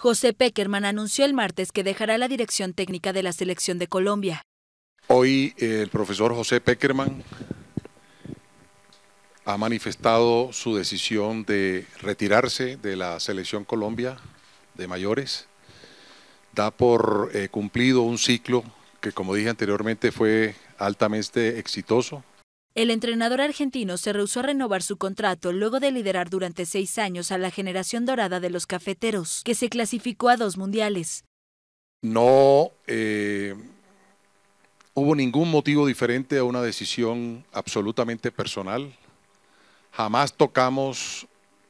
José Peckerman anunció el martes que dejará la dirección técnica de la selección de Colombia. Hoy el profesor José Peckerman ha manifestado su decisión de retirarse de la selección Colombia de mayores. Da por eh, cumplido un ciclo que, como dije anteriormente, fue altamente exitoso. El entrenador argentino se rehusó a renovar su contrato luego de liderar durante seis años a la generación dorada de los cafeteros, que se clasificó a dos mundiales. No eh, hubo ningún motivo diferente a una decisión absolutamente personal. Jamás tocamos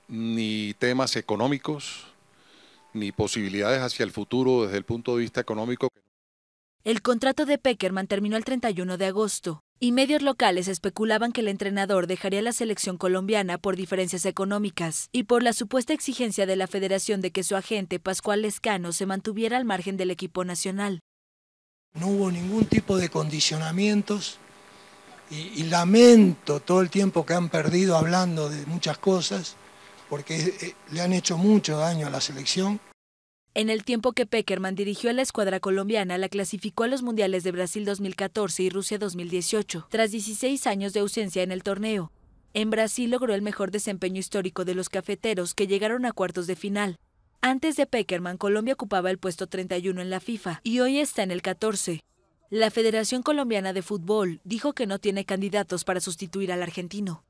ni temas económicos, ni posibilidades hacia el futuro desde el punto de vista económico. El contrato de Peckerman terminó el 31 de agosto y medios locales especulaban que el entrenador dejaría la selección colombiana por diferencias económicas y por la supuesta exigencia de la federación de que su agente Pascual Lescano se mantuviera al margen del equipo nacional. No hubo ningún tipo de condicionamientos y, y lamento todo el tiempo que han perdido hablando de muchas cosas porque eh, le han hecho mucho daño a la selección en el tiempo que Peckerman dirigió a la escuadra colombiana, la clasificó a los Mundiales de Brasil 2014 y Rusia 2018, tras 16 años de ausencia en el torneo. En Brasil logró el mejor desempeño histórico de los cafeteros que llegaron a cuartos de final. Antes de Peckerman, Colombia ocupaba el puesto 31 en la FIFA y hoy está en el 14. La Federación Colombiana de Fútbol dijo que no tiene candidatos para sustituir al argentino.